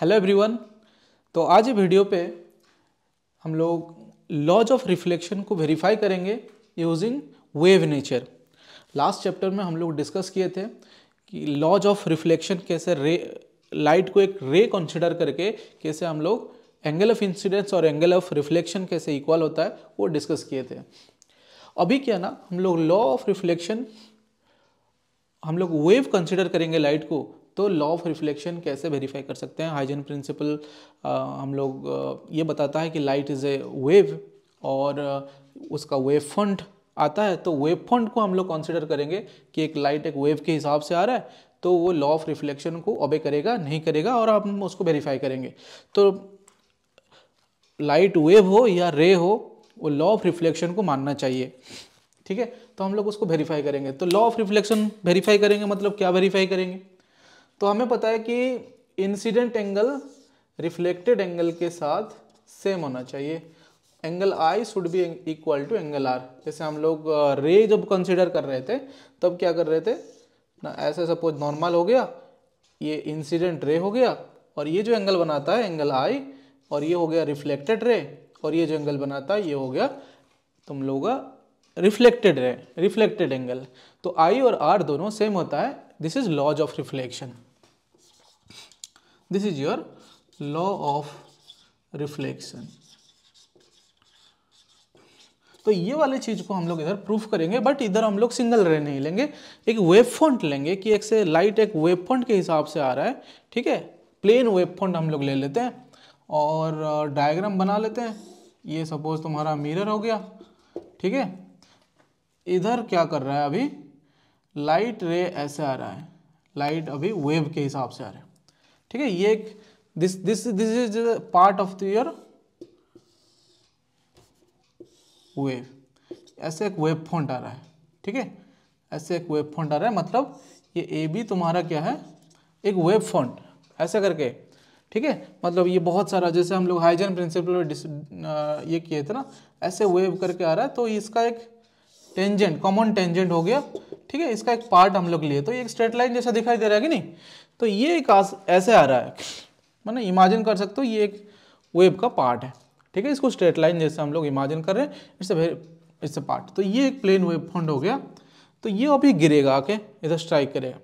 Hello everyone तो आज video पे हम लोग लॉज ऑफ रिफ्लेक्शन को वेरीफाई करेंगे using wave nature last chapter में हम लोग डिस्कस किए थे कि लॉज ऑफ रिफ्लेक्शन कैसे रे लाइट को एक रे कंसिडर करके कैसे हम लोग एंगल ऑफ इंसिडेंस और एंगल ऑफ रिफ्लेक्शन कैसे इक्वल होता है वो डिस्कस किए थे अभी क्या ना हम लोग लॉ ऑफ रिफ्लेक्शन हम लोग वेव कंसिडर करेंगे लाइट को तो लॉ ऑफ रिफ्लेक्शन कैसे वेरीफाई कर सकते हैं हाइजन प्रिंसिपल हम लोग ये बताता है कि लाइट इज़ ए वेव और उसका वेव फंड आता है तो वेव फंड को हम लोग कॉन्सिडर करेंगे कि एक लाइट एक वेव के हिसाब से आ रहा है तो वो लॉ ऑफ रिफ्लेक्शन को ओबे करेगा नहीं करेगा और हम उसको वेरीफाई करेंगे तो लाइट वेव हो या रे हो वो लॉ ऑफ रिफ्लेक्शन को मानना चाहिए ठीक है तो हम लोग उसको वेरीफाई करेंगे तो लॉ ऑफ रिफ्लेक्शन वेरीफाई करेंगे मतलब क्या वेरीफाई करेंगे तो हमें पता है कि इंसिडेंट एंगल रिफ्लेक्टेड एंगल के साथ सेम होना चाहिए angle I should be equal to angle R जैसे हम लोग रे जब कंसिडर कर रहे थे तब क्या कर रहे थे ना ऐसे सपोज नॉर्मल हो गया ये इंसिडेंट रे हो गया और ये जो एंगल बनाता है एंगल आई और ये हो गया रिफ्लेक्टेड रे और ये जो एंगल बनाता है ये हो गया तुम लोग रिफ्लेक्टेड रे रिफ्लेक्टेड एंगल तो आई और आर दोनों सेम होता है this is laws of reflection this is your law of reflection तो ये वाले चीज को हम लोग इधर प्रूफ करेंगे बट इधर हम लोग सिंगल रे नहीं लेंगे एक वेब फॉन्ट लेंगे कि एक से लाइट एक वेब फॉन्ट के हिसाब से आ रहा है ठीक है प्लेन वेब फॉन्ट हम लोग ले लेते हैं और डायग्राम बना लेते हैं ये सपोज तुम्हारा मिरर हो गया ठीक है इधर क्या कर रहा है अभी लाइट रे ऐसे आ रहा है लाइट अभी वेव के हिसाब से आ रहा है ठीक है ये एक this this this is part of your wave ऐसे एक वेब फॉन्ट आ रहा है ठीक है ऐसे एक वेब फॉन्ट आ रहा है मतलब ये ए बी तुम्हारा क्या है एक वेब फॉन्ट ऐसे करके ठीक है मतलब ये बहुत सारा जैसे हम लोग हाइजन प्रिंसिपल ये किए थे ना ऐसे वेव करके आ रहा है तो इसका एक टेंजेंट कॉमन टेंजेंट हो गया ठीक है इसका एक पार्ट हम लोग लिए तो ये एक स्ट्रेट लाइन जैसा दिखाई दे रहा है कि नहीं तो ये एक ऐसे आ रहा है मैंने इमेजिन कर सकते हो ये एक वेब का पार्ट है ठीक है इसको स्ट्रेट लाइन जैसे हम लोग इमेजिन कर रहे हैं इससे इससे पार्ट तो ये एक प्लेन वेब फंड हो गया तो ये अभी गिरेगा आके इधर स्ट्राइक करेगा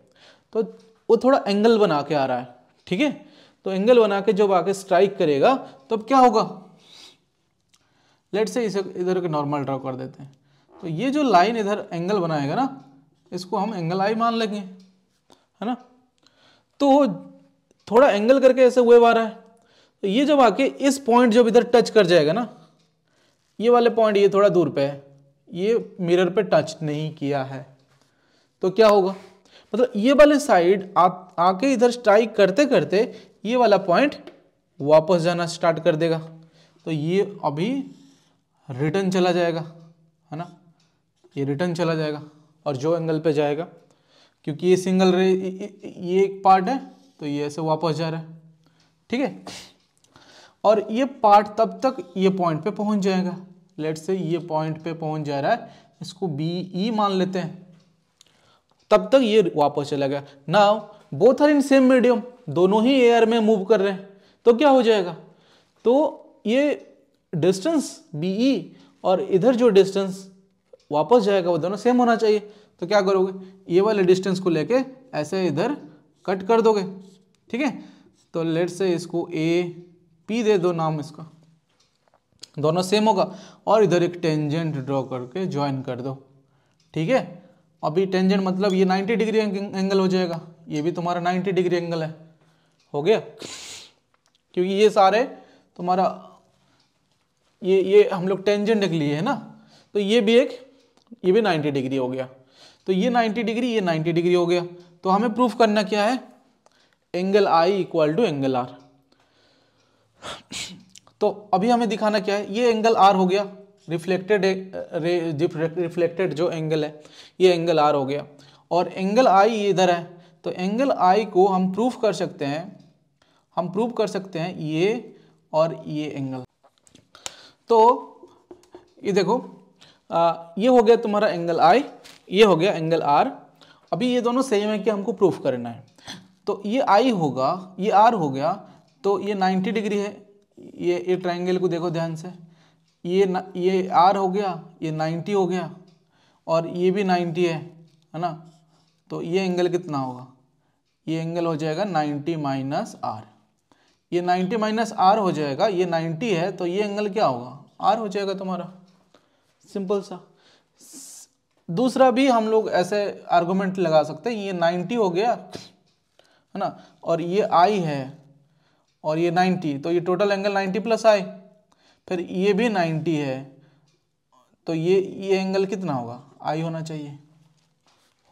तो वो थोड़ा एंगल बना के आ रहा है ठीक है तो एंगल बना के जब आके स्ट्राइक करेगा तब क्या होगा लेट से इसे इधर के नॉर्मल ड्रॉ कर देते हैं तो ये जो लाइन इधर एंगल बनाएगा ना इसको हम एंगल आई मान लेंगे है ना तो थोड़ा एंगल करके ऐसे वेव आ रहा है तो ये जब आके इस पॉइंट जब इधर टच कर जाएगा ना ये वाले पॉइंट ये थोड़ा दूर पे है ये मिरर पे टच नहीं किया है तो क्या होगा मतलब ये वाले साइड आप आके इधर स्ट्राइक करते करते ये वाला पॉइंट वापस जाना स्टार्ट कर देगा तो ये अभी रिटर्न चला जाएगा है ना ये रिटर्न चला जाएगा और जो एंगल पे जाएगा क्योंकि ये सिंगल रे ये एक पार्ट है तो ये ऐसे वापस जा रहा है ठीक है और ये पार्ट तब तक ये पॉइंट पे पहुंच जाएगा लेट से ये पॉइंट पे पहुंच जा रहा है इसको बी ई e मान लेते हैं तब तक ये वापस चला गया now both are in same medium दोनों ही एयर में मूव कर रहे हैं तो क्या हो जाएगा तो ये डिस्टेंस बी ई और इधर जो डिस्टेंस वापस जाएगा वो दोनों सेम होना चाहिए तो क्या करोगे ये वाले डिस्टेंस को लेके ऐसे इधर कट कर दोगे ठीक है तो लेट से इसको ए पी दे दो नाम इसका दोनों सेम होगा और इधर एक टेंजेंट ड्रॉ करके ज्वाइन कर दो ठीक है अभी टेंजेंट मतलब ये 90 डिग्री एंगल हो जाएगा ये भी तुम्हारा 90 डिग्री एंगल है हो गया क्योंकि ये सारे तुम्हारा ये ये हम लोग टेंजेंट लिए है ना तो ये भी एक ये भी 90 डिग्री हो गया तो ये 90 डिग्री ये 90 डिग्री हो गया तो हमें प्रूफ करना क्या है angle I equal to angle R तो अभी हमें दिखाना क्या है ये एंगल आर हो गया रिफ्लेक्टेड रिफ्लेक्टेड जो एंगल है ये एंगल आर हो गया और एंगल आई इधर है तो एंगल आई को हम प्रूफ कर सकते हैं हम प्रूफ कर सकते हैं ये और ये एंगल तो ये देखो आ, ये हो गया तुम्हारा एंगल आई ये हो गया एंगल आर अभी ये दोनों सेम है कि हमको प्रूफ करना है तो ये आई होगा ये आर हो गया तो ये 90 डिग्री है ये ये ट्राइंगल को देखो ध्यान से ये न, ये आर हो गया ये 90 हो गया और ये भी 90 है है ना तो ये एंगल कितना होगा ये एंगल हो जाएगा 90 माइनस आर ये 90 माइनस आर हो जाएगा ये 90 है तो ये एंगल क्या होगा आर हो जाएगा तुम्हारा सिंपल सा दूसरा भी हम लोग ऐसे आर्गूमेंट लगा सकते हैं ये नाइन्टी हो गया है ना और ये आई है और ये नाइन्टी तो ये total angle ninety plus I फिर ये भी नाइन्टी है तो ये ये एंगल कितना होगा आई होना चाहिए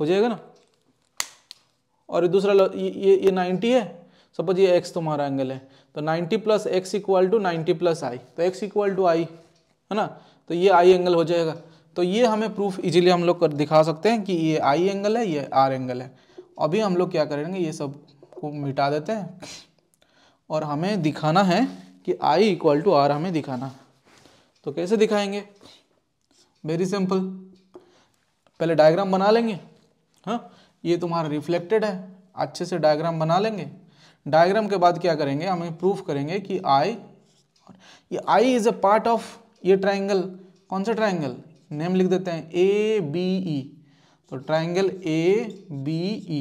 हो जाएगा ना और ये दूसरा ये ये नाइन्टी है सपोज ये एक्स तुम्हारा एंगल है तो ninety plus X equal to ninety plus I तो एक्स इक्वल टू आई है ना तो ये आई एंगल हो जाएगा तो ये हमें प्रूफ इजीली हम लोग दिखा सकते हैं कि ये आई एंगल है ये आर एंगल है अभी हम लोग क्या करेंगे ये सब को मिटा देते हैं और हमें दिखाना है कि आई इक्वल टू आर हमें दिखाना तो कैसे दिखाएंगे वेरी सिंपल पहले डायग्राम बना लेंगे हाँ ये तुम्हारा रिफ्लेक्टेड है अच्छे से डायग्राम बना लेंगे डायग्राम के बाद क्या करेंगे हमें प्रूफ करेंगे कि आई ये I is a part of ये ट्राइंगल कौन सा ट्राइंगल नेम लिख देते हैं ए बी ई तो triangle A B E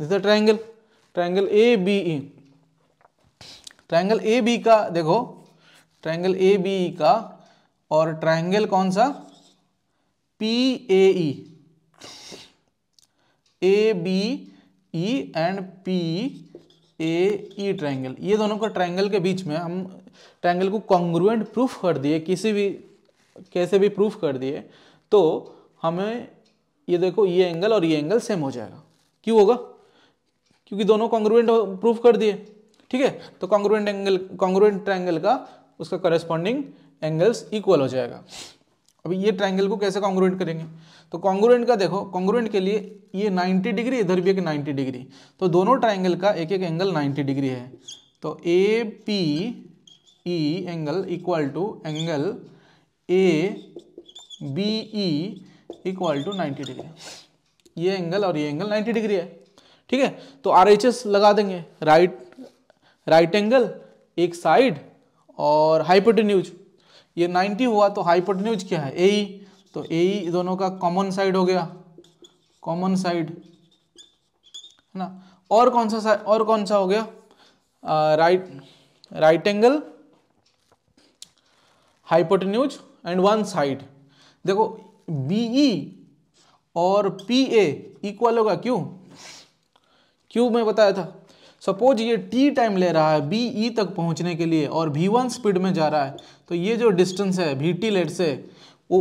this triangle triangle A B E triangle A B का देखो ट्राइंगल ए बी ई का और ट्राइंगल कौन सा P A E A B E and P A E triangle ये दोनों का ट्रायंगल के बीच में हम ट्रायंगल को कॉन्ग्रुएंट प्रूफ कर दिए किसी भी कैसे भी प्रूफ कर दिए तो हमें ये देखो ये एंगल और ये एंगल सेम हो जाएगा क्यों होगा क्योंकि दोनों कॉन्ग्रुएंट प्रूफ कर दिए ठीक है तो कॉन्ग्रुएंट एंगल कॉन्ग्रुएंट ट्रायंगल का उसका करस्पॉन्डिंग एंगल्स इक्वल हो जाएगा अभी ये ट्राइंगल को कैसे कॉन्ग्रुएंट करेंगे तो कॉन्ग्रुएंट का देखो कॉन्ग्रुएंट के लिए ये 90 डिग्री इधर भी एक 90 डिग्री तो दोनों ट्राइंगल का एक एक एंगल 90 डिग्री है तो A P E angle equal to angle A B E equal to 90 degree ये एंगल और ये एंगल 90 डिग्री है ठीक है तो आर लगा देंगे राइट राइट एंगल एक साइड और हाइपोटेन्यूज ये 90 हुआ तो हाइपोटेन्यूज क्या है ए e. तो ए e दोनों का कॉमन साइड हो गया कॉमन साइड है ना और कौन सा और कौन सा हो गया आ, right right angle hypotenuse and one side देखो बीई e और पी ए इक्वल होगा क्यों क्यों मैं बताया था सपोज ये टी टाइम ले रहा है बी ई e तक पहुंचने के लिए और वी वन स्पीड में जा रहा है तो ये जो डिस्टेंस है वी टी लेट से वो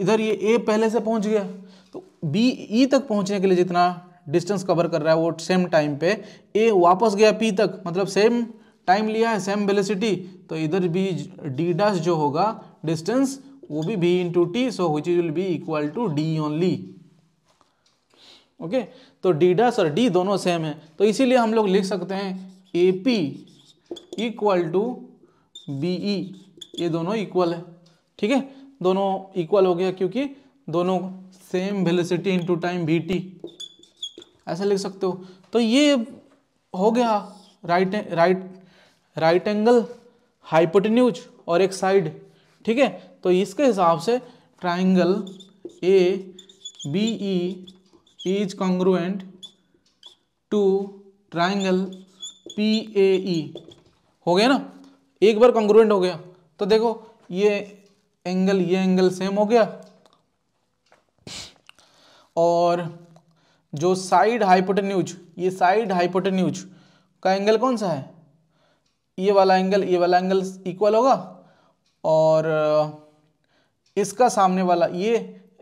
इधर ये ए पहले से पहुंच गया तो बी ई e तक पहुंचने के लिए जितना डिस्टेंस कवर कर रहा है वो सेम टाइम पे ए वापस गया पी तक मतलब सेम टाइम लिया है सेम वेलोसिटी तो इधर भी डी डैश जो होगा डिस्टेंस वो भी B into T so which will be equal to D only okay तो डीडस और डी दोनों सेम है तो इसीलिए हम लोग लिख सकते हैं A P equal to B E ये दोनों इक्वल है ठीक है दोनों इक्वल हो गया क्योंकि दोनों same velocity to time B T ऐसा लिख सकते हो तो ये हो गया right right right angle hypotenuse और एक साइड ठीक है तो इसके हिसाब से triangle A B E is congruent to triangle PAE हो गया ना एक बार कॉन्ग्रुएंट हो गया तो देखो ये एंगल ये एंगल सेम हो गया और जो साइड हाइपोटेन्यूज ये साइड हाइपोटेन्यूज का एंगल कौन सा है ये वाला एंगल ये वाला एंगल इक्वल होगा और इसका सामने वाला ये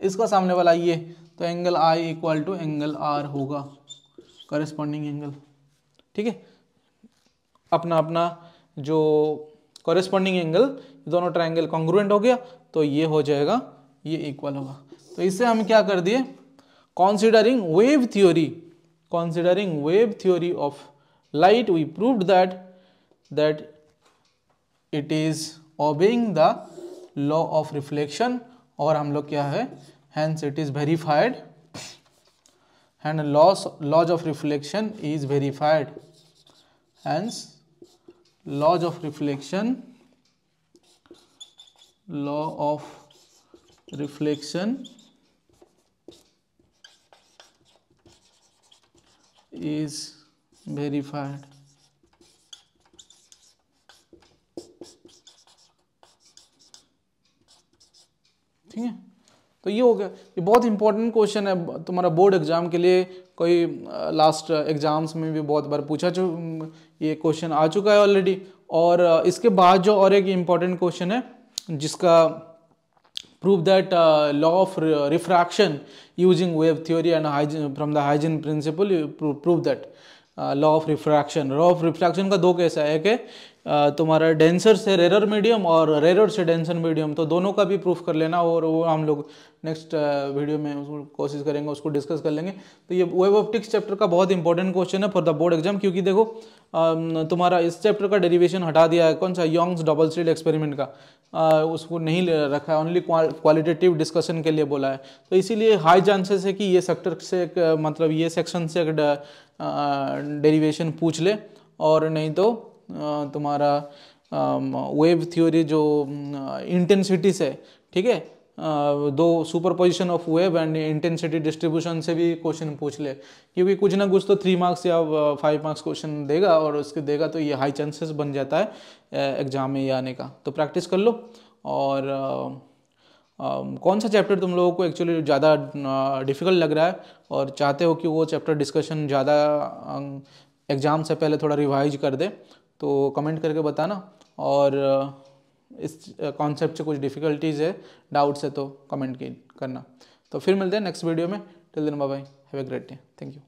इसका सामने वाला ये तो angle I equal to angle R होगा करस्पॉन्डिंग एंगल ठीक है अपना अपना जो करस्पॉन्डिंग एंगल दोनों ट्राइंगल कॉन्ग्रुएंट हो गया तो ये हो जाएगा ये इक्वल होगा तो इससे हम क्या कर दिए considering wave theory considering wave theory of light we prove that that it is obeying the law of reflection और हम लोग क्या है hence it is verified and loss law of reflection is verified hence laws of reflection law of reflection is verified ठीक है तो ये हो गया ये बहुत इंपॉर्टेंट क्वेश्चन है तुम्हारा बोर्ड एग्जाम के लिए कोई लास्ट एग्जाम्स में भी बहुत बार पूछा ये क्वेश्चन आ चुका है ऑलरेडी और इसके बाद जो और एक इम्पॉर्टेंट क्वेश्चन है जिसका prove that law of refraction using wave theory and and from the Huygens principle prove that law of refraction law of refraction का दो कैसा है कि तुम्हारा डेंसर से रेरर मीडियम और रेरर से डेंसर मीडियम तो दोनों का भी प्रूफ कर लेना और वो हम लोग नेक्स्ट वीडियो uh, में उसको कोशिश करेंगे उसको डिस्कस कर लेंगे तो ये वेब ऑप्टिक्स चैप्टर का बहुत इंपॉर्टेंट क्वेश्चन है फॉर द बोर्ड एग्जाम क्योंकि देखो um, तुम्हारा इस चैप्टर का डेरिवेशन हटा दिया है कौन सा यंग्स डबल स्टेड एक्सपेरिमेंट का उसको नहीं रखा है ओनली क्वालिटेटिव डिस्कशन के लिए बोला है तो इसीलिए हाई चांसेस है कि ये सेक्टर से मतलब ये सेक्शन से एक डेरीवेशन uh, uh, पूछ ले और नहीं तो तुम्हारा वेव um, थ्योरी जो इंटेंसिटी से ठीक है दो superposition of wave and intensity distribution से भी क्वेश्चन पूछ ले क्योंकि कुछ ना कुछ तो थ्री मार्क्स या फाइव मार्क्स क्वेश्चन देगा और उसके देगा तो ये हाई चांसेस बन जाता है एग्जाम में ये आने का तो प्रैक्टिस कर लो और कौन सा चैप्टर तुम लोगों को एक्चुअली ज़्यादा डिफ़िकल्ट लग रहा है और चाहते हो कि वो चैप्टर डिस्कशन ज़्यादा एग्ज़ाम से पहले थोड़ा रिवाइज कर दे तो कमेंट करके बताना और इस कॉन्सेप्ट से कुछ डिफिकल्टीज़ है डाउट्स है तो कमेंट करना तो फिर मिलते हैं नेक्स्ट वीडियो में till then bye have a great day thank you